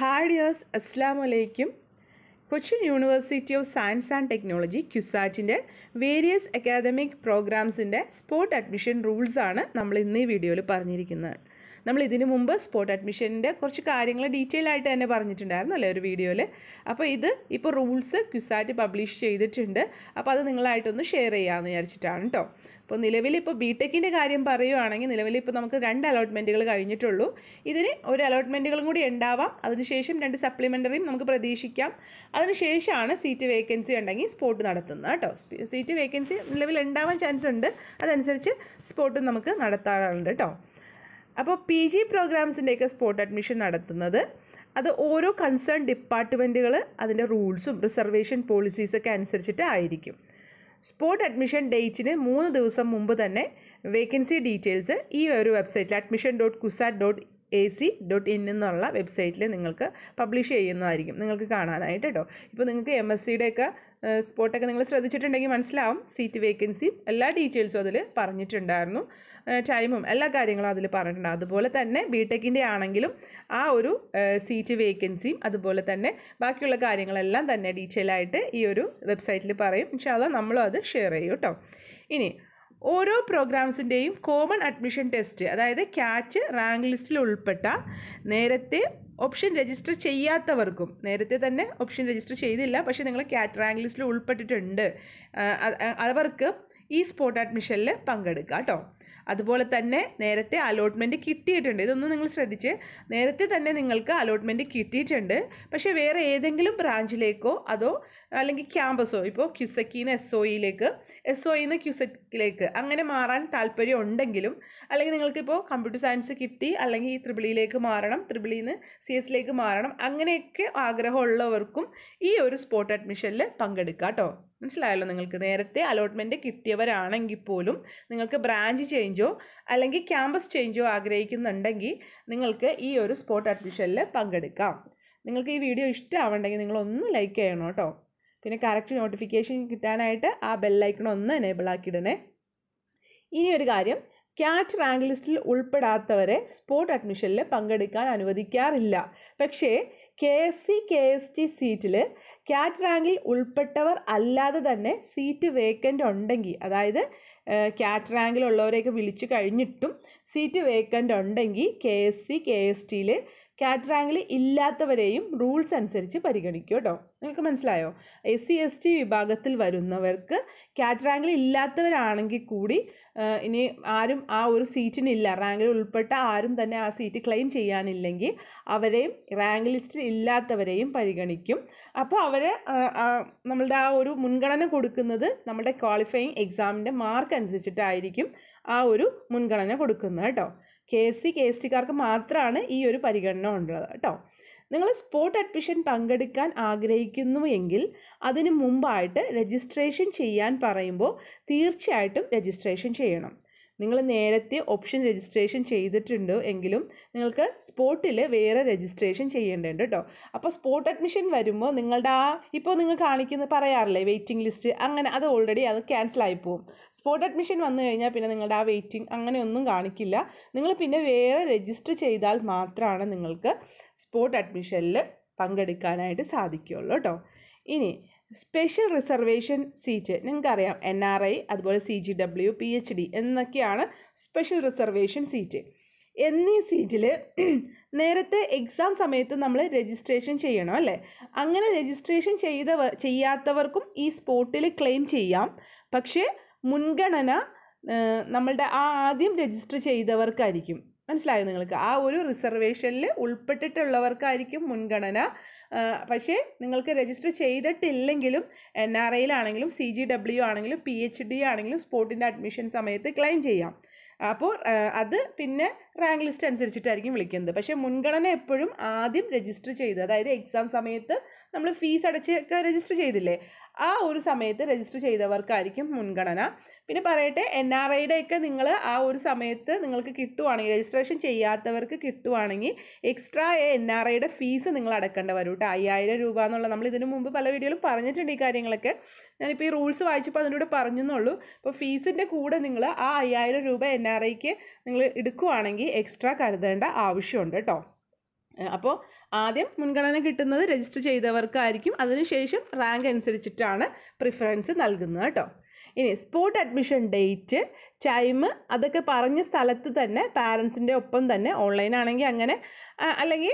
hi dears അസ്സാം വലൈക്കും Cochin university of science and technology ക്യുസാറ്റിൻ്റെ വേരിയസ് അക്കാദമിക് പ്രോഗ്രാംസിൻ്റെ സ്പോട്ട് അഡ്മിഷൻ റൂൾസ് ആണ് നമ്മൾ ഇന്ന് ഈ വീഡിയോയിൽ പറഞ്ഞിരിക്കുന്നത് നമ്മൾ ഇതിനു മുമ്പ് സ്പോട്ട് അഡ്മിഷൻ്റെ കുറച്ച് കാര്യങ്ങൾ ഡീറ്റെയിൽ ആയിട്ട് തന്നെ പറഞ്ഞിട്ടുണ്ടായിരുന്നു അല്ലേ ഒരു വീഡിയോയിൽ അപ്പോൾ ഇത് ഇപ്പോൾ റൂൾസ് ക്യുസാറ്റ് പബ്ലിഷ് ചെയ്തിട്ടുണ്ട് അപ്പോൾ അത് നിങ്ങളായിട്ടൊന്ന് ഷെയർ ചെയ്യാമെന്ന് വിചാരിച്ചിട്ടാണ് കേട്ടോ അപ്പോൾ നിലവിൽ ഇപ്പോൾ ബി ടെക്കിൻ്റെ കാര്യം പറയുവാണെങ്കിൽ നിലവിൽ ഇപ്പോൾ നമുക്ക് രണ്ട് അലോട്ട്മെൻറ്റുകൾ കഴിഞ്ഞിട്ടുള്ളൂ ഇതിന് ഒരു അലോട്ട്മെൻറ്റുകളും കൂടി ഉണ്ടാവാം അതിനുശേഷം രണ്ട് സപ്ലിമെൻ്ററിയും നമുക്ക് പ്രതീക്ഷിക്കാം അതിനുശേഷമാണ് സീറ്റ് വേക്കൻസി ഉണ്ടെങ്കിൽ സ്പോട്ട് നടത്തുന്നത് കേട്ടോ സീറ്റ് വേക്കൻസി നിലവിൽ ഉണ്ടാവാൻ ചാൻസ് ഉണ്ട് അതനുസരിച്ച് സ്പോട്ട് നമുക്ക് നടത്താറുണ്ട് കേട്ടോ അപ്പോൾ പി ജി പ്രോഗ്രാംസിൻ്റെയൊക്കെ സ്പോട്ട് അഡ്മിഷൻ നടത്തുന്നത് അത് ഓരോ കൺസേൺ ഡിപ്പാർട്ട്മെൻറ്റുകൾ അതിൻ്റെ റൂൾസും റിസർവേഷൻ പോളിസീസൊക്കെ അനുസരിച്ചിട്ട് ആയിരിക്കും സ്പോട്ട് അഡ്മിഷൻ ഡേറ്റിന് മൂന്ന് ദിവസം മുമ്പ് തന്നെ വേക്കൻസി ഡീറ്റെയിൽസ് ഈ ഒരു വെബ്സൈറ്റിൽ അഡ്മിഷൻ ഡോട്ട് കുസാ dot A C dot in എന്നുള്ള വെബ്സൈറ്റിൽ നിങ്ങൾക്ക് പബ്ലിഷ് ചെയ്യുന്നതായിരിക്കും നിങ്ങൾക്ക് കാണാനായിട്ട് കേട്ടോ ഇപ്പോൾ നിങ്ങൾക്ക് എം എസ് സിയുടെയൊക്കെ സ്പോട്ടൊക്കെ നിങ്ങൾ ശ്രദ്ധിച്ചിട്ടുണ്ടെങ്കിൽ മനസ്സിലാവും സീറ്റ് വേക്കൻസിയും എല്ലാ ഡീറ്റെയിൽസും അതിൽ പറഞ്ഞിട്ടുണ്ടായിരുന്നു ടൈമും എല്ലാ കാര്യങ്ങളും അതിൽ പറഞ്ഞിട്ടുണ്ട് അതുപോലെ തന്നെ ബി ടെക്കിൻ്റെ ആണെങ്കിലും ആ ഒരു സീറ്റ് വേക്കൻസിയും അതുപോലെ തന്നെ ബാക്കിയുള്ള കാര്യങ്ങളെല്ലാം തന്നെ ഡീറ്റെയിൽ ആയിട്ട് ഈ ഒരു വെബ്സൈറ്റിൽ പറയും പക്ഷേ അത് നമ്മളും അത് ഷെയർ ചെയ്യും കേട്ടോ ഇനി ഓരോ പ്രോഗ്രാംസിൻ്റെയും കോമൺ അഡ്മിഷൻ ടെസ്റ്റ് അതായത് ക്യാച്ച് റാങ്ക് ലിസ്റ്റിൽ ഉൾപ്പെട്ട നേരത്തെ ഓപ്ഷൻ രജിസ്റ്റർ ചെയ്യാത്തവർക്കും നേരത്തെ തന്നെ ഓപ്ഷൻ രജിസ്റ്റർ ചെയ്തില്ല പക്ഷേ നിങ്ങൾ കാറ്ററാങ് ലിസ്റ്റിൽ ഉൾപ്പെട്ടിട്ടുണ്ട് അവർക്ക് ഈ സ്പോട്ട് അഡ്മിഷനിൽ പങ്കെടുക്കാം കേട്ടോ അതുപോലെ തന്നെ നേരത്തെ അലോട്ട്മെൻറ്റ് കിട്ടിയിട്ടുണ്ട് ഇതൊന്നും നിങ്ങൾ ശ്രദ്ധിച്ച് നേരത്തെ തന്നെ നിങ്ങൾക്ക് അലോട്ട്മെൻറ്റ് കിട്ടിയിട്ടുണ്ട് പക്ഷേ വേറെ ഏതെങ്കിലും ബ്രാഞ്ചിലേക്കോ അതോ അല്ലെങ്കിൽ ക്യാമ്പസോ ഇപ്പോൾ ക്യുസക്കിൽ നിന്ന് എസ് ഒ ഇയിലേക്ക് e എസ് ഒ ഇന്ന് e ക്യുസക്കിലേക്ക് അങ്ങനെ മാറാൻ താല്പര്യം ഉണ്ടെങ്കിലും അല്ലെങ്കിൽ നിങ്ങൾക്കിപ്പോൾ കമ്പ്യൂട്ടർ സയൻസ് കിട്ടി അല്ലെങ്കിൽ ഈ ത്രിപിളിയിലേക്ക് മാറണം ത്രിബിളിയിൽ നിന്ന് സി എസിലേക്ക് മാറണം അങ്ങനെയൊക്കെ ആഗ്രഹമുള്ളവർക്കും ഈ ഒരു സ്പോട്ട് അഡ്മിഷനിൽ പങ്കെടുക്കാം കേട്ടോ മനസ്സിലായല്ലോ നിങ്ങൾക്ക് നേരത്തെ അലോട്ട്മെൻറ്റ് കിട്ടിയവരാണെങ്കിൽ പോലും നിങ്ങൾക്ക് ബ്രാഞ്ച് ചേഞ്ചോ അല്ലെങ്കിൽ ക്യാമ്പസ് ചേഞ്ചോ ആഗ്രഹിക്കുന്നുണ്ടെങ്കിൽ നിങ്ങൾക്ക് ഈ ഒരു സ്പോട്ട് അഡ്മിഷനിൽ പങ്കെടുക്കാം നിങ്ങൾക്ക് ഈ വീഡിയോ ഇഷ്ടമാവുണ്ടെങ്കിൽ നിങ്ങളൊന്ന് ലൈക്ക് ചെയ്യണം കേട്ടോ പിന്നെ കറക്റ്റ് നോട്ടിഫിക്കേഷൻ കിട്ടാനായിട്ട് ആ ബെല്ലൈക്കൺ ഒന്ന് എനേബിൾ ആക്കിയിടണേ ഇനി ഒരു കാര്യം ക്യാറ്റ് റാങ്ക് ലിസ്റ്റിൽ ഉൾപ്പെടാത്തവരെ സ്പോട്ട് അഡ്മിഷനിൽ പങ്കെടുക്കാൻ അനുവദിക്കാറില്ല പക്ഷേ K S C K S T സീറ്റിൽ ക്യാറ്റ് റാങ്കിൽ ഉൾപ്പെട്ടവർ അല്ലാതെ തന്നെ സീറ്റ് വേക്കൻ്റ് ഉണ്ടെങ്കിൽ അതായത് ക്യാറ്റ് റാങ്കിലുള്ളവരെയൊക്കെ വിളിച്ചു കഴിഞ്ഞിട്ടും സീറ്റ് വേക്കൻ്റ് ഉണ്ടെങ്കിൽ K S C K S ടിയിൽ കാറ്ററാങ്കിൽ ഇല്ലാത്തവരെയും റൂൾസ് അനുസരിച്ച് പരിഗണിക്കും കേട്ടോ നിങ്ങൾക്ക് മനസ്സിലായോ എസ് സി എസ് ടി വിഭാഗത്തിൽ വരുന്നവർക്ക് കാറ്ററാങ്കിൽ ഇല്ലാത്തവരാണെങ്കിൽ കൂടി ഇനി ആരും ആ ഒരു സീറ്റിനില്ല റാങ്കിൽ ഉൾപ്പെട്ട ആരും തന്നെ ആ സീറ്റ് ക്ലെയിം ചെയ്യാനില്ലെങ്കിൽ അവരെയും റാങ്ക് ലിസ്റ്റിൽ ഇല്ലാത്തവരെയും പരിഗണിക്കും അപ്പോൾ അവരെ നമ്മളുടെ ആ ഒരു മുൻഗണന കൊടുക്കുന്നത് നമ്മുടെ ക്വാളിഫയിങ് എക്സാമിൻ്റെ മാർക്ക് അനുസരിച്ചിട്ടായിരിക്കും ആ ഒരു മുൻഗണന കൊടുക്കുന്നത് കേട്ടോ K S C K S ടിക്കാർക്ക് മാത്രമാണ് ഈ ഒരു പരിഗണന ഉള്ളത് കേട്ടോ നിങ്ങൾ സ്പോട്ട് അഡ്മിഷൻ പങ്കെടുക്കാൻ ആഗ്രഹിക്കുന്നു എങ്കിൽ അതിന് മുമ്പായിട്ട് രജിസ്ട്രേഷൻ ചെയ്യാൻ പറയുമ്പോൾ തീർച്ചയായിട്ടും രജിസ്ട്രേഷൻ ചെയ്യണം നിങ്ങൾ നേരത്തെ ഓപ്ഷൻ രജിസ്ട്രേഷൻ ചെയ്തിട്ടുണ്ടോ എങ്കിലും നിങ്ങൾക്ക് സ്പോട്ടിൽ വേറെ രജിസ്ട്രേഷൻ ചെയ്യേണ്ടതുണ്ട് കേട്ടോ അപ്പോൾ സ്പോട്ട് അഡ്മിഷൻ വരുമ്പോൾ നിങ്ങളുടെ ആ ഇപ്പോൾ നിങ്ങൾ കാണിക്കുന്ന പറയാറില്ലേ വെയിറ്റിംഗ് ലിസ്റ്റ് അങ്ങനെ അത് ഓൾറെഡി അത് ക്യാൻസൽ ആയി പോകും സ്പോട്ട് അഡ്മിഷൻ വന്നു കഴിഞ്ഞാൽ പിന്നെ നിങ്ങളുടെ ആ വെയിറ്റിംഗ് അങ്ങനെയൊന്നും കാണിക്കില്ല നിങ്ങൾ പിന്നെ വേറെ രജിസ്റ്റർ ചെയ്താൽ മാത്രമാണ് നിങ്ങൾക്ക് സ്പോട്ട് അഡ്മിഷനിൽ പങ്കെടുക്കാനായിട്ട് സാധിക്കുകയുള്ളൂ കേട്ടോ ഇനി സ്പെഷ്യൽ റിസർവേഷൻ സീറ്റ് നിങ്ങൾക്കറിയാം എൻ ആർ ഐ അതുപോലെ C G W P H D എന്നൊക്കെയാണ് സ്പെഷ്യൽ റിസർവേഷൻ സീറ്റ് എന്നീ സീറ്റിൽ നേരത്തെ എക്സാം സമയത്ത് നമ്മൾ രജിസ്ട്രേഷൻ ചെയ്യണം അല്ലേ അങ്ങനെ രജിസ്ട്രേഷൻ ചെയ്തവർ ചെയ്യാത്തവർക്കും ഈ സ്പോട്ടിൽ ക്ലെയിം ചെയ്യാം പക്ഷേ മുൻഗണന നമ്മളുടെ ആ ആദ്യം രജിസ്റ്റർ ചെയ്തവർക്കായിരിക്കും മനസ്സിലായോ നിങ്ങൾക്ക് ആ ഒരു റിസർവേഷനിൽ ഉൾപ്പെട്ടിട്ടുള്ളവർക്കായിരിക്കും മുൻഗണന പക്ഷേ നിങ്ങൾക്ക് രജിസ്റ്റർ ചെയ്തിട്ടില്ലെങ്കിലും എൻ ആർ ഐയിലാണെങ്കിലും സി ജി ഡബ്ല്യു ആണെങ്കിലും പി എച്ച് ഡി ആണെങ്കിലും സ്പോർട്ടിൻ്റെ അഡ്മിഷൻ സമയത്ത് ക്ലെയിം ചെയ്യാം അപ്പോൾ അത് പിന്നെ റാങ്ക് ലിസ്റ്റ് അനുസരിച്ചിട്ടായിരിക്കും വിളിക്കുന്നത് പക്ഷേ മുൻഗണന എപ്പോഴും ആദ്യം രജിസ്റ്റർ ചെയ്ത് അതായത് എക്സാം സമയത്ത് നമ്മൾ ഫീസ് അടച്ച് രജിസ്റ്റർ ചെയ്തില്ലേ ആ ഒരു സമയത്ത് രജിസ്റ്റർ ചെയ്തവർക്കായിരിക്കും മുൻഗണന പിന്നെ പറയട്ടെ എൻ ആർ ഒക്കെ നിങ്ങൾ ആ ഒരു സമയത്ത് നിങ്ങൾക്ക് കിട്ടുവാണെങ്കിൽ രജിസ്ട്രേഷൻ ചെയ്യാത്തവർക്ക് കിട്ടുവാണെങ്കിൽ എക്സ്ട്രാ എൻ ആർ ഐയുടെ ഫീസ് നിങ്ങൾ അടക്കേണ്ട വരും കേട്ടോ അയ്യായിരം രൂപ എന്നുള്ള നമ്മൾ ഇതിനു മുമ്പ് പല വീഡിയോയിലും പറഞ്ഞിട്ടുണ്ട് ഈ കാര്യങ്ങളൊക്കെ ഞാനിപ്പോൾ ഈ റൂൾസ് വായിച്ചപ്പോൾ അതിൻ്റെ കൂടെ പറഞ്ഞെന്നുള്ളൂ അപ്പോൾ ഫീസിൻ്റെ കൂടെ നിങ്ങൾ ആ അയ്യായിരം രൂപ എൻ ആർ ഐക്ക് നിങ്ങൾ എടുക്കുവാണെങ്കിൽ എക്സ്ട്രാ കരുതേണ്ട ആവശ്യമുണ്ട് കേട്ടോ അപ്പോൾ ആദ്യം മുൻഗണന കിട്ടുന്നത് രജിസ്റ്റർ ചെയ്തവർക്കായിരിക്കും അതിനുശേഷം റാങ്ക് അനുസരിച്ചിട്ടാണ് പ്രിഫറൻസ് നൽകുന്നത് കേട്ടോ ഇനി സ്പോട്ട് അഡ്മിഷൻ ഡേറ്റ് ടൈം അതൊക്കെ പറഞ്ഞ സ്ഥലത്ത് തന്നെ പാരൻസിൻ്റെ ഒപ്പം തന്നെ ഓൺലൈൻ ആണെങ്കിൽ അങ്ങനെ അല്ലെങ്കിൽ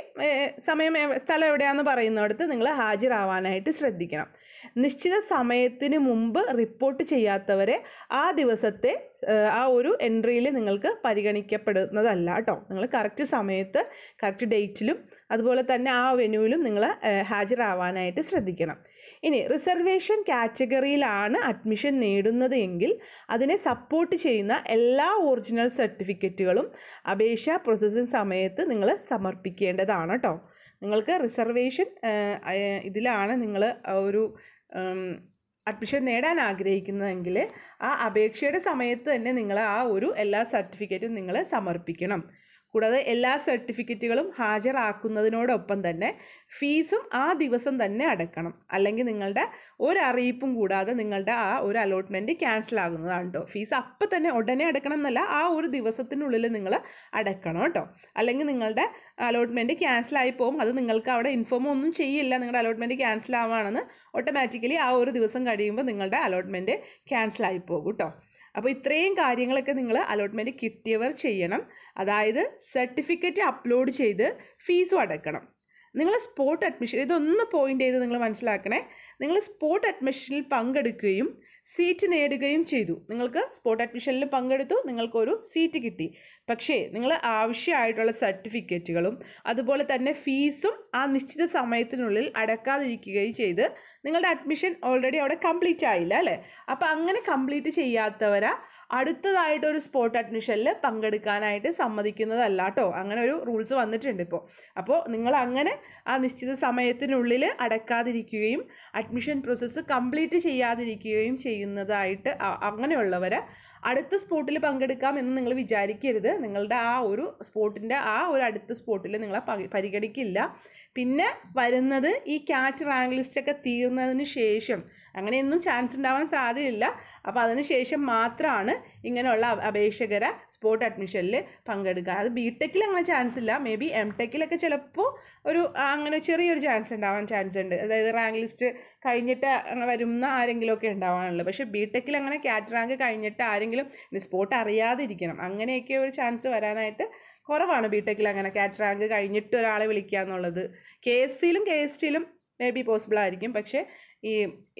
സമയം സ്ഥലം എവിടെയാണെന്ന് പറയുന്നിടത്ത് നിങ്ങൾ ഹാജരാവാനായിട്ട് ശ്രദ്ധിക്കണം നിശ്ചിത സമയത്തിന് മുമ്പ് റിപ്പോർട്ട് ചെയ്യാത്തവരെ ആ ദിവസത്തെ ആ ഒരു എൻട്രിയിൽ നിങ്ങൾക്ക് പരിഗണിക്കപ്പെടുന്നതല്ല കേട്ടോ നിങ്ങൾ കറക്റ്റ് സമയത്ത് കറക്റ്റ് ഡേറ്റിലും അതുപോലെ തന്നെ ആ വെന്യൂവിലും നിങ്ങൾ ഹാജരാവാനായിട്ട് ശ്രദ്ധിക്കണം ഇനി റിസർവേഷൻ കാറ്റഗറിയിലാണ് അഡ്മിഷൻ നേടുന്നത് എങ്കിൽ അതിനെ സപ്പോർട്ട് ചെയ്യുന്ന എല്ലാ ഒറിജിനൽ സർട്ടിഫിക്കറ്റുകളും അപേക്ഷ പ്രോസസ്സിംഗ് സമയത്ത് നിങ്ങൾ സമർപ്പിക്കേണ്ടതാണ് കേട്ടോ നിങ്ങൾക്ക് റിസർവേഷൻ ഇതിലാണ് നിങ്ങൾ ഒരു അഡ്മിഷൻ നേടാൻ ആഗ്രഹിക്കുന്നതെങ്കിൽ ആ അപേക്ഷയുടെ സമയത്ത് തന്നെ നിങ്ങൾ ആ ഒരു എല്ലാ സർട്ടിഫിക്കറ്റും നിങ്ങൾ സമർപ്പിക്കണം കൂടാതെ എല്ലാ സർട്ടിഫിക്കറ്റുകളും ഹാജരാക്കുന്നതിനോടൊപ്പം തന്നെ ഫീസും ആ ദിവസം തന്നെ അടക്കണം അല്ലെങ്കിൽ നിങ്ങളുടെ ഒരറിയിപ്പും കൂടാതെ നിങ്ങളുടെ ആ ഒരു അലോട്ട്മെൻറ്റ് ക്യാൻസൽ ആകുന്നതാണ് കേട്ടോ ഫീസ് അപ്പം തന്നെ ഉടനെ അടക്കണം എന്നല്ല ആ ഒരു ദിവസത്തിനുള്ളിൽ നിങ്ങൾ അടക്കണം കേട്ടോ അല്ലെങ്കിൽ നിങ്ങളുടെ അലോട്ട്മെൻറ്റ് ക്യാൻസൽ ആയി പോകും അത് നിങ്ങൾക്ക് അവിടെ ഇൻഫോം ഒന്നും ചെയ്യില്ല നിങ്ങളുടെ അലോട്ട്മെൻറ്റ് ക്യാൻസൽ ആവുകയാണെന്ന് ഓട്ടോമാറ്റിക്കലി ആ ഒരു ദിവസം കഴിയുമ്പോൾ നിങ്ങളുടെ അലോട്ട്മെൻറ്റ് ക്യാൻസൽ ആയി പോകും കേട്ടോ അപ്പോൾ ഇത്രയും കാര്യങ്ങളൊക്കെ നിങ്ങൾ അലോട്ട്മെൻറ്റ് കിട്ടിയവർ ചെയ്യണം അതായത് സർട്ടിഫിക്കറ്റ് അപ്ലോഡ് ചെയ്ത് ഫീസും അടക്കണം നിങ്ങൾ സ്പോട്ട് അഡ്മിഷൻ ഇതൊന്ന് പോയിൻ്റ് ചെയ്ത് നിങ്ങൾ മനസ്സിലാക്കണേ നിങ്ങൾ സ്പോട്ട് അഡ്മിഷനിൽ പങ്കെടുക്കുകയും സീറ്റ് നേടുകയും ചെയ്തു നിങ്ങൾക്ക് സ്പോട്ട് അഡ്മിഷനിൽ പങ്കെടുത്തു നിങ്ങൾക്കൊരു സീറ്റ് കിട്ടി പക്ഷേ നിങ്ങൾ ആവശ്യമായിട്ടുള്ള സർട്ടിഫിക്കറ്റുകളും അതുപോലെ തന്നെ ഫീസും ആ നിശ്ചിത സമയത്തിനുള്ളിൽ അടക്കാതിരിക്കുകയും ചെയ്ത് നിങ്ങളുടെ അഡ്മിഷൻ ഓൾറെഡി അവിടെ കംപ്ലീറ്റ് ആയില്ല അല്ലേ അപ്പോൾ അങ്ങനെ കംപ്ലീറ്റ് ചെയ്യാത്തവരാ അടുത്തതായിട്ട് ഒരു സ്പോട്ട് അഡ്മിഷനിൽ പങ്കെടുക്കാനായിട്ട് സമ്മതിക്കുന്നതല്ല കേട്ടോ അങ്ങനെ ഒരു റൂൾസ് വന്നിട്ടുണ്ട് ഇപ്പോൾ അപ്പോൾ നിങ്ങൾ അങ്ങനെ ആ നിശ്ചിത സമയത്തിനുള്ളിൽ അടക്കാതിരിക്കുകയും അഡ്മിഷൻ പ്രോസസ്സ് കംപ്ലീറ്റ് ചെയ്യാതിരിക്കുകയും ചെയ്യുന്നതായിട്ട് അങ്ങനെയുള്ളവരെ അടുത്ത സ്പോട്ടിൽ പങ്കെടുക്കാം എന്ന് നിങ്ങൾ വിചാരിക്കരുത് നിങ്ങളുടെ ആ ഒരു സ്പോട്ടിൻ്റെ ആ ഒരു അടുത്ത സ്പോട്ടിൽ നിങ്ങളെ പരിഗണിക്കില്ല പിന്നെ വരുന്നത് ഈ ക്യാറ്റ് റാങ്ക് ലിസ്റ്റൊക്കെ തീർന്നതിന് ശേഷം അങ്ങനെയൊന്നും ചാൻസ് ഉണ്ടാവാൻ സാധ്യതയില്ല അപ്പോൾ അതിനുശേഷം മാത്രമാണ് ഇങ്ങനെയുള്ള അപേക്ഷകരെ സ്പോട്ട് അഡ്മിഷനിൽ പങ്കെടുക്കുക അത് ബി ടെക്കിൽ അങ്ങനെ ചാൻസ് ഇല്ല മേ ബി എം ടെക്കിലൊക്കെ ചിലപ്പോൾ ഒരു അങ്ങനെ ചെറിയൊരു ചാൻസ് ഉണ്ടാവാൻ ചാൻസ് ഉണ്ട് അതായത് റാങ്ക് ലിസ്റ്റ് കഴിഞ്ഞിട്ട് വരുന്ന ആരെങ്കിലുമൊക്കെ ഉണ്ടാവാനുള്ളൂ പക്ഷേ ബി ടെക്കിൽ അങ്ങനെ കാറ്റ് റാങ്ക് കഴിഞ്ഞിട്ട് ആരെങ്കിലും സ്പോട്ട് അറിയാതിരിക്കണം അങ്ങനെയൊക്കെ ഒരു ചാൻസ് വരാനായിട്ട് കുറവാണ് ബി ടെക്കിൽ അങ്ങനെ കാറ്റ് റാങ്ക് കഴിഞ്ഞിട്ട് ഒരാളെ വിളിക്കുക എന്നുള്ളത് കെ എസ് സിയിലും കെ എസ് ടിയിലും മേ ബി പോസിബിൾ ആയിരിക്കും പക്ഷേ ഈ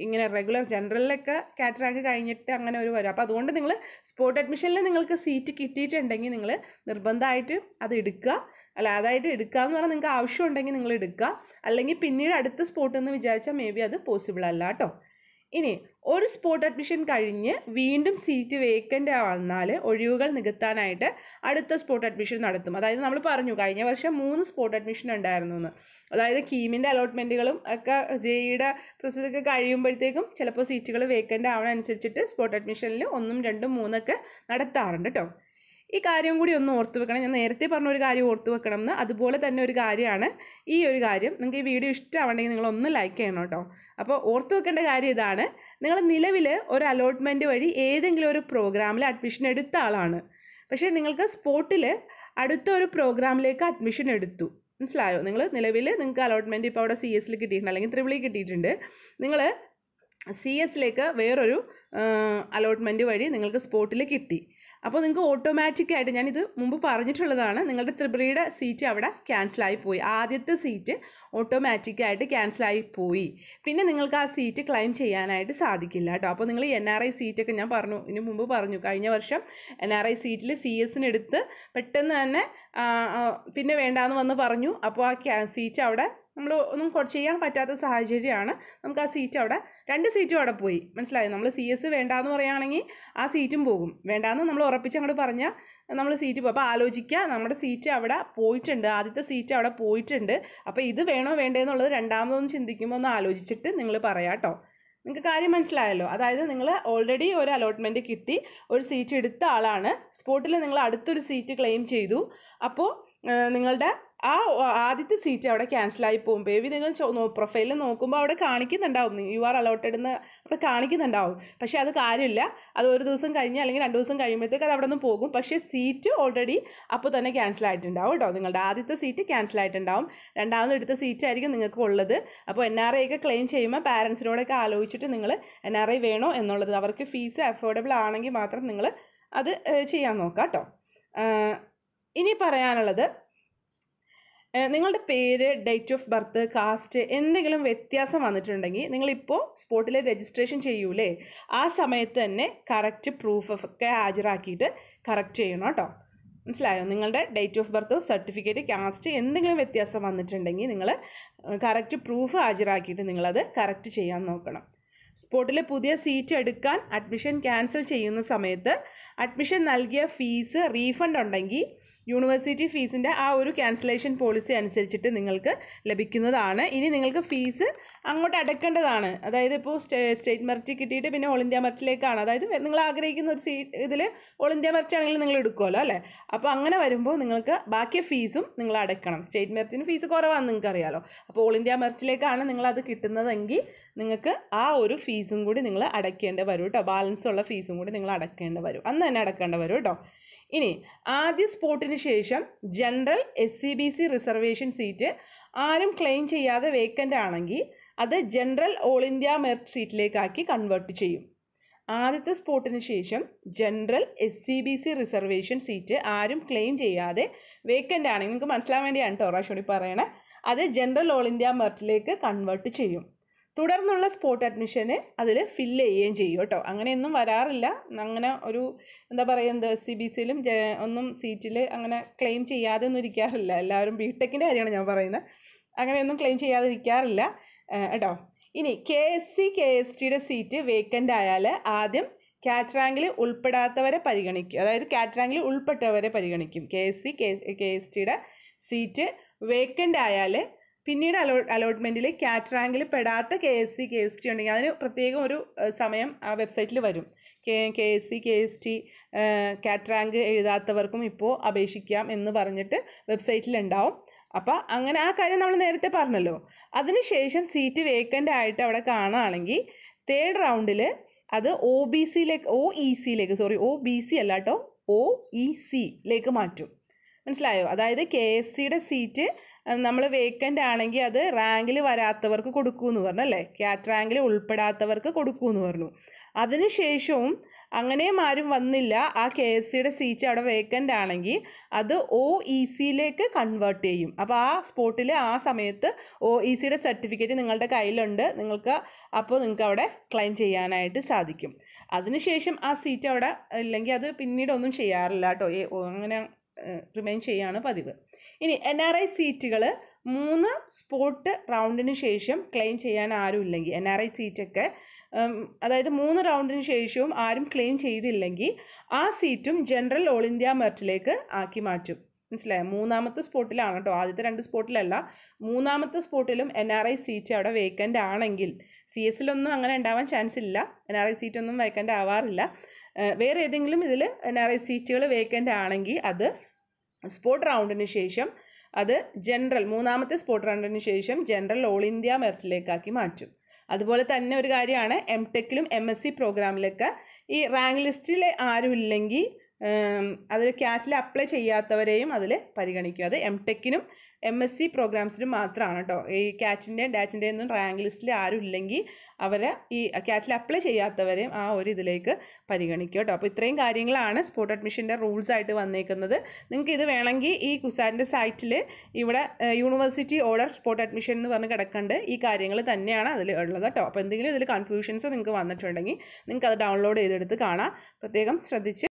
ഇങ്ങനെ റെഗുലർ ജനറലിലൊക്കെ കാറ്ററാങ്ക് കഴിഞ്ഞിട്ട് അങ്ങനെ ഒരു വരും അപ്പോൾ അതുകൊണ്ട് നിങ്ങൾ സ്പോട്ട് അഡ്മിഷനിൽ നിങ്ങൾക്ക് സീറ്റ് കിട്ടിയിട്ടുണ്ടെങ്കിൽ നിങ്ങൾ നിർബന്ധമായിട്ട് അത് എടുക്കുക അല്ല അതായിട്ട് എടുക്കുക എന്ന് പറഞ്ഞാൽ നിങ്ങൾക്ക് ആവശ്യമുണ്ടെങ്കിൽ നിങ്ങൾ എടുക്കുക അല്ലെങ്കിൽ പിന്നീട് അടുത്ത സ്പോട്ട് എന്ന് വിചാരിച്ചാൽ മേ ബി അത് പോസിബിൾ അല്ല കേട്ടോ ഇനി ഒരു സ്പോട്ട് അഡ്മിഷൻ കഴിഞ്ഞ് വീണ്ടും സീറ്റ് വേക്കൻ്റ് വന്നാൽ ഒഴിവുകൾ നികത്താനായിട്ട് അടുത്ത സ്പോട്ട് അഡ്മിഷൻ നടത്തും അതായത് നമ്മൾ പറഞ്ഞു കഴിഞ്ഞ വർഷം മൂന്ന് സ്പോട്ട് അഡ്മിഷൻ ഉണ്ടായിരുന്നു എന്ന് അതായത് കീമിൻ്റെ അലോട്ട്മെൻറ്റുകളും ഒക്കെ ജെയുടെ പ്രോസസ്സൊക്കെ കഴിയുമ്പോഴത്തേക്കും ചിലപ്പോൾ സീറ്റുകൾ വേക്കൻ്റ് ആവണ അനുസരിച്ചിട്ട് സ്പോട്ട് അഡ്മിഷനിൽ ഒന്നും രണ്ടും മൂന്നൊക്കെ നടത്താറുണ്ട് കേട്ടോ ഈ കാര്യം കൂടി ഒന്ന് ഓർത്ത് വെക്കണം ഞാൻ നേരത്തെ പറഞ്ഞ ഒരു കാര്യം ഓർത്ത് വെക്കണം എന്ന് അതുപോലെ തന്നെ ഒരു കാര്യമാണ് ഈ ഒരു കാര്യം നിങ്ങൾക്ക് ഈ വീഡിയോ ഇഷ്ടമാണെങ്കിൽ നിങ്ങൾ ഒന്ന് ലൈക്ക് ചെയ്യണം കേട്ടോ അപ്പോൾ ഓർത്ത് വെക്കേണ്ട കാര്യം ഇതാണ് നിങ്ങൾ നിലവിൽ ഒരു അലോട്ട്മെൻറ്റ് വഴി ഏതെങ്കിലും ഒരു പ്രോഗ്രാമിൽ അഡ്മിഷൻ എടുത്ത ആളാണ് പക്ഷേ നിങ്ങൾക്ക് സ്പോട്ടിൽ അടുത്ത ഒരു പ്രോഗ്രാമിലേക്ക് അഡ്മിഷൻ എടുത്തു മനസ്സിലായോ നിങ്ങൾ നിലവിൽ നിങ്ങൾക്ക് അലോട്ട്മെൻറ്റ് ഇപ്പോൾ അവിടെ സി എസിൽ കിട്ടിയിട്ടുണ്ട് അല്ലെങ്കിൽ ത്രിപിളി e കിട്ടിയിട്ടുണ്ട് നിങ്ങൾ സി എസിലേക്ക് വേറൊരു അലോട്ട്മെൻറ്റ് വഴി നിങ്ങൾക്ക് സ്പോട്ടിൽ കിട്ടി അപ്പോൾ നിങ്ങൾക്ക് ഓട്ടോമാറ്റിക്കായിട്ട് ഞാനിത് മുമ്പ് പറഞ്ഞിട്ടുള്ളതാണ് നിങ്ങളുടെ ത്രിപുരയുടെ സീറ്റ് അവിടെ ക്യാൻസലായി പോയി ആദ്യത്തെ സീറ്റ് ഓട്ടോമാറ്റിക്കായിട്ട് ക്യാൻസലായി പോയി പിന്നെ നിങ്ങൾക്ക് ആ സീറ്റ് ക്ലെയിം ചെയ്യാനായിട്ട് സാധിക്കില്ല കേട്ടോ അപ്പോൾ നിങ്ങൾ എൻ ആർ ഐ സീറ്റൊക്കെ ഞാൻ പറഞ്ഞു ഇതിന് മുമ്പ് പറഞ്ഞു കഴിഞ്ഞ വർഷം N R I seat C എസിനെടുത്ത് പെട്ടെന്ന് തന്നെ പിന്നെ വേണ്ടാന്ന് വന്ന് പറഞ്ഞു അപ്പോൾ ആ സീറ്റ് അവിടെ നമ്മൾ ഒന്നും ചെയ്യാൻ പറ്റാത്ത സാഹചര്യമാണ് നമുക്ക് ആ സീറ്റ് അവിടെ രണ്ട് സീറ്റും അവിടെ പോയി മനസ്സിലായോ നമ്മൾ സി എസ് വേണ്ടാന്ന് പറയുകയാണെങ്കിൽ ആ സീറ്റും പോകും വേണ്ടാന്ന് നമ്മൾ ഉറപ്പിച്ച് അങ്ങോട്ട് പറഞ്ഞാൽ നമ്മൾ സീറ്റ് പോകും അപ്പോൾ ആലോചിക്കുക നമ്മുടെ സീറ്റ് അവിടെ പോയിട്ടുണ്ട് ആദ്യത്തെ സീറ്റ് അവിടെ പോയിട്ടുണ്ട് അപ്പോൾ ഇത് വേണോ എന്നുള്ളത് രണ്ടാമതൊന്ന് ചിന്തിക്കുമ്പോൾ ഒന്ന് ആലോചിച്ചിട്ട് നിങ്ങൾ പറയാം കേട്ടോ നിങ്ങൾക്ക് കാര്യം മനസ്സിലായല്ലോ അതായത് നിങ്ങൾ ഓൾറെഡി ഒരു അലോട്ട്മെൻറ്റ് കിട്ടി ഒരു സീറ്റ് എടുത്ത ആളാണ് സ്പോട്ടിൽ നിങ്ങൾ അടുത്തൊരു സീറ്റ് ക്ലെയിം ചെയ്തു അപ്പോൾ നിങ്ങളുടെ ആ ആദ്യത്തെ സീറ്റ് അവിടെ ക്യാൻസലായി പോകും ബേബി നിങ്ങൾ പ്രൊഫൈലിൽ നോക്കുമ്പോൾ അവിടെ കാണിക്കുന്നുണ്ടാവും യു ആർ അലോട്ടഡ് എന്ന് അവിടെ കാണിക്കുന്നുണ്ടാവും പക്ഷേ അത് കാര്യമില്ല അത് ഒരു ദിവസം കഴിഞ്ഞ് അല്ലെങ്കിൽ രണ്ട് ദിവസം കഴിയുമ്പോഴത്തേക്ക് അത് അവിടെ നിന്ന് പോകും പക്ഷേ സീറ്റ് ഓൾറെഡി അപ്പോൾ തന്നെ ക്യാൻസൽ ആയിട്ടുണ്ടാവും കേട്ടോ നിങ്ങളുടെ ആദ്യത്തെ സീറ്റ് ക്യാൻസൽ ആയിട്ടുണ്ടാവും രണ്ടാമത് എടുത്ത സീറ്റ് ആയിരിക്കും നിങ്ങൾക്ക് ഉള്ളത് അപ്പോൾ എൻ ആർ ഐ ഒക്കെ ക്ലെയിം ചെയ്യുമ്പോൾ പാരൻസിനോടൊക്കെ ആലോചിച്ചിട്ട് നിങ്ങൾ എൻ ആർ ഐ വേണോ എന്നുള്ളത് അവർക്ക് ഫീസ് അഫോർഡബിൾ ആണെങ്കിൽ മാത്രം നിങ്ങൾ അത് ചെയ്യാൻ നോക്കാം കേട്ടോ ഇനി പറയാനുള്ളത് നിങ്ങളുടെ പേര് ഡേറ്റ് ഓഫ് ബർത്ത് കാസ്റ്റ് എന്തെങ്കിലും വ്യത്യാസം വന്നിട്ടുണ്ടെങ്കിൽ നിങ്ങളിപ്പോൾ സ്പോട്ടിൽ രജിസ്ട്രേഷൻ ചെയ്യൂലേ ആ സമയത്ത് തന്നെ കറക്റ്റ് പ്രൂഫ് ഒക്കെ ഹാജരാക്കിയിട്ട് കറക്റ്റ് ചെയ്യണം കേട്ടോ മനസ്സിലായോ നിങ്ങളുടെ ഡേറ്റ് ഓഫ് ബർത്തോ സർട്ടിഫിക്കറ്റ് കാസ്റ്റ് എന്തെങ്കിലും വ്യത്യാസം വന്നിട്ടുണ്ടെങ്കിൽ നിങ്ങൾ കറക്റ്റ് പ്രൂഫ് ഹാജരാക്കിയിട്ട് നിങ്ങളത് കറക്റ്റ് ചെയ്യാൻ നോക്കണം സ്പോട്ടിൽ പുതിയ സീറ്റ് എടുക്കാൻ അഡ്മിഷൻ ക്യാൻസൽ ചെയ്യുന്ന സമയത്ത് അഡ്മിഷൻ നൽകിയ ഫീസ് റീഫണ്ട് ഉണ്ടെങ്കിൽ യൂണിവേഴ്സിറ്റി ഫീസിൻ്റെ ആ ഒരു ക്യാൻസലേഷൻ പോളിസി അനുസരിച്ചിട്ട് നിങ്ങൾക്ക് ലഭിക്കുന്നതാണ് ഇനി നിങ്ങൾക്ക് ഫീസ് അങ്ങോട്ട് അടക്കേണ്ടതാണ് അതായത് ഇപ്പോൾ സ്റ്റേറ്റ് മെറിറ്റ് കിട്ടിയിട്ട് പിന്നെ ഓൾ ഇന്ത്യ മെറിറ്റിലേക്കാണ് അതായത് നിങ്ങൾ ആഗ്രഹിക്കുന്ന ഒരു സീറ്റ് ഇതിൽ ഓൾ ഇന്ത്യ മെറിറ്റ് ആണെങ്കിലും നിങ്ങൾ എടുക്കുമല്ലോ അല്ലേ അപ്പോൾ അങ്ങനെ വരുമ്പോൾ നിങ്ങൾക്ക് ബാക്കി ഫീസും നിങ്ങൾ അടക്കണം സ്റ്റേറ്റ് മെറിറ്റിന് ഫീസ് കുറവാണെന്ന് അറിയാലോ അപ്പോൾ ഓൾ ഇന്ത്യ മെറിറ്റിലേക്കാണ് നിങ്ങളത് കിട്ടുന്നതെങ്കിൽ നിങ്ങൾക്ക് ആ ഒരു ഫീസും കൂടി നിങ്ങൾ അടയ്ക്കേണ്ടി വരും കേട്ടോ ബാലൻസ് ഉള്ള ഫീസും കൂടി നിങ്ങൾ അടയ്ക്കേണ്ടി വരും അന്ന് തന്നെ അടക്കേണ്ടി വരും കേട്ടോ ഇനി ആദ്യ സ്പോട്ടിന് ശേഷം general S C B C reservation seat ആരും ക്ലെയിം ചെയ്യാതെ വേക്കൻ്റ് ആണെങ്കിൽ അത് ജനറൽ ഓൾ ഇന്ത്യ മെറിറ്റ് സീറ്റിലേക്കാക്കി കൺവേർട്ട് ചെയ്യും ആദ്യത്തെ സ്പോട്ടിന് ശേഷം general S C B C reservation seat ആരും ക്ലെയിം ചെയ്യാതെ വേക്കൻ്റ് ആണെങ്കിൽ നിങ്ങൾക്ക് മനസ്സിലാൻ വേണ്ടിയാണ് കേട്ടോ റാഷോണി പറയണേ അത് ജനറൽ ഓൾ ഇന്ത്യ മെറിറ്റിലേക്ക് കൺവേർട്ട് ചെയ്യും തുടർന്നുള്ള സ്പോട്ട് അഡ്മിഷന് അതിൽ ഫില്ല് ചെയ്യുകയും ചെയ്യും കേട്ടോ അങ്ങനെയൊന്നും വരാറില്ല അങ്ങനെ ഒരു എന്താ പറയുക എന്താ സി ബി സിയിലും ഒന്നും സീറ്റിൽ അങ്ങനെ ക്ലെയിം ചെയ്യാതെ ഒന്നും ഇരിക്കാറില്ല എല്ലാവരും ബി ടെക്കിൻ്റെ കാര്യമാണ് ഞാൻ പറയുന്നത് അങ്ങനെയൊന്നും ക്ലെയിം ചെയ്യാതെ ഇരിക്കാറില്ല കേട്ടോ ഇനി K S C K S ടിയുടെ സീറ്റ് വേക്കൻ്റ് ആയാൽ ആദ്യം കാറ്ററാങ്കിൽ ഉൾപ്പെടാത്തവരെ പരിഗണിക്കും അതായത് കാറ്ററാങ്കിൽ ഉൾപ്പെട്ടവരെ പരിഗണിക്കും K S C K S ടിയുടെ സീറ്റ് വേക്കൻ്റ് ആയാൽ പിന്നീട് അലോ അലോട്ട്മെൻറ്റിൽ കാറ്ററാങ്കിൽ പെടാത്ത K S C K S T ഉണ്ടെങ്കിൽ അതിന് പ്രത്യേകം ഒരു സമയം ആ വെബ്സൈറ്റിൽ വരും K K S C K S T CAT rank എഴുതാത്തവർക്കും ഇപ്പോൾ അപേക്ഷിക്കാം എന്ന് പറഞ്ഞിട്ട് വെബ്സൈറ്റിലുണ്ടാവും അപ്പോൾ അങ്ങനെ ആ കാര്യം നമ്മൾ നേരത്തെ പറഞ്ഞല്ലോ അതിനുശേഷം സീറ്റ് വേക്കൻ്റ് ആയിട്ട് അവിടെ കാണുകയാണെങ്കിൽ തേർഡ് റൗണ്ടിൽ അത് ഒ ബി സിയിലേക്ക് ഒ ഇ e സിയിലേക്ക് സോറി ഒ ബി സി അല്ലാട്ടോ ഒ ഇ e സിയിലേക്ക് മാറ്റും മനസ്സിലായോ അതായത് കെ എസ് സിയുടെ സീറ്റ് നമ്മൾ വേക്കൻ്റ് ആണെങ്കിൽ അത് റാങ്കിൽ വരാത്തവർക്ക് കൊടുക്കുമെന്ന് പറഞ്ഞല്ലേ ക്യാറ്റ് റാങ്കിൽ ഉൾപ്പെടാത്തവർക്ക് കൊടുക്കുമെന്ന് പറഞ്ഞു അതിനുശേഷവും അങ്ങനെയും ആരും വന്നില്ല ആ കെ എസ് സിയുടെ സീറ്റ് അവിടെ വേക്കൻ്റ് ആണെങ്കിൽ അത് ഒ ഇ സിയിലേക്ക് കൺവേർട്ട് ചെയ്യും അപ്പോൾ ആ സ്പോട്ടിൽ ആ സമയത്ത് ഒ ഇ സിയുടെ സർട്ടിഫിക്കറ്റ് നിങ്ങളുടെ കയ്യിലുണ്ട് നിങ്ങൾക്ക് അപ്പോൾ നിങ്ങൾക്ക് അവിടെ ക്ലെയിം ചെയ്യാനായിട്ട് സാധിക്കും അതിനുശേഷം ആ സീറ്റ് അവിടെ ഇല്ലെങ്കിൽ അത് പിന്നീടൊന്നും ചെയ്യാറില്ല കേട്ടോ അങ്ങനെ റിമൈൻ ചെയ്യുകയാണ് പതിവ് ഇനി എൻ ആർ ഐ സീറ്റുകൾ മൂന്ന് സ്പോട്ട് റൗണ്ടിന് ശേഷം ക്ലെയിം ചെയ്യാൻ ആരും ഇല്ലെങ്കിൽ എൻ ആർ ഐ സീറ്റൊക്കെ അതായത് മൂന്ന് റൗണ്ടിന് ശേഷവും ആരും ക്ലെയിം ചെയ്തില്ലെങ്കിൽ ആ സീറ്റും ജനറൽ ഓൾ ഇന്ത്യ മെറിറ്റിലേക്ക് ആക്കി മാറ്റും മനസ്സിലായോ മൂന്നാമത്തെ സ്പോട്ടിലാണ് കേട്ടോ ആദ്യത്തെ രണ്ട് സ്പോട്ടിലല്ല മൂന്നാമത്തെ സ്പോട്ടിലും എൻ ആർ ഐ സീറ്റ് അവിടെ വേക്കൻ്റ് ആണെങ്കിൽ സി എസിലൊന്നും അങ്ങനെ ഉണ്ടാവാൻ ചാൻസ് ഇല്ല എൻ ആർ ഐ സീറ്റൊന്നും വേക്കൻ്റ് ആവാറില്ല വേറെ ഏതെങ്കിലും ഇതിൽ എൻ ആർ ഐ സീറ്റുകൾ വേക്കൻ്റ് ആണെങ്കിൽ അത് സ്പോട്ട് റൗണ്ടിന് ശേഷം അത് ജനറൽ മൂന്നാമത്തെ സ്പോട്ട് റൗണ്ടിന് ശേഷം ജനറൽ ഓൾ ഇന്ത്യ മെറിറ്റിലേക്കാക്കി മാറ്റും അതുപോലെ തന്നെ ഒരു കാര്യമാണ് എം ടെക്കിലും എം എസ് സി പ്രോഗ്രാമിലൊക്കെ ഈ റാങ്ക് ലിസ്റ്റിൽ ആരും ഇല്ലെങ്കിൽ അതിൽ ക്യാറ്റിൽ അപ്ലൈ ചെയ്യാത്തവരെയും അതിൽ പരിഗണിക്കും അത് എം ടെക്കിനും എം എസ് സി പ്രോഗ്രാംസിനും മാത്രമാണ് കേട്ടോ ഈ ക്യാറ്റിൻ്റെയും ഡാറ്റിൻ്റെയും ഒന്നും റാങ്ക് ലിസ്റ്റിൽ ആരും ഇല്ലെങ്കിൽ അവരെ ഈ ക്യാറ്റിൽ അപ്ലൈ ചെയ്യാത്തവരെയും ആ ഒരു ഇതിലേക്ക് പരിഗണിക്കും കേട്ടോ അപ്പോൾ ഇത്രയും കാര്യങ്ങളാണ് സ്പോട്ട് അഡ്മിഷൻ്റെ റൂൾസ് ആയിട്ട് വന്നേക്കുന്നത് നിങ്ങൾക്ക് ഇത് വേണമെങ്കിൽ ഈ കുസാറിൻ്റെ സൈറ്റിൽ ഇവിടെ യൂണിവേഴ്സിറ്റി ഓർഡർ സ്പോട്ട് അഡ്മിഷൻ എന്ന് പറഞ്ഞ് കിടക്കേണ്ട ഈ കാര്യങ്ങൾ തന്നെയാണ് അതിൽ ഉള്ളത് കേട്ടോ അപ്പോൾ എന്തെങ്കിലും ഇതിൽ കൺഫ്യൂഷൻസ് നിങ്ങൾക്ക് വന്നിട്ടുണ്ടെങ്കിൽ നിങ്ങൾക്ക് അത് ഡൗൺലോഡ് ചെയ്തെടുത്ത് കാണാം പ്രത്യേകം ശ്രദ്ധിച്ച്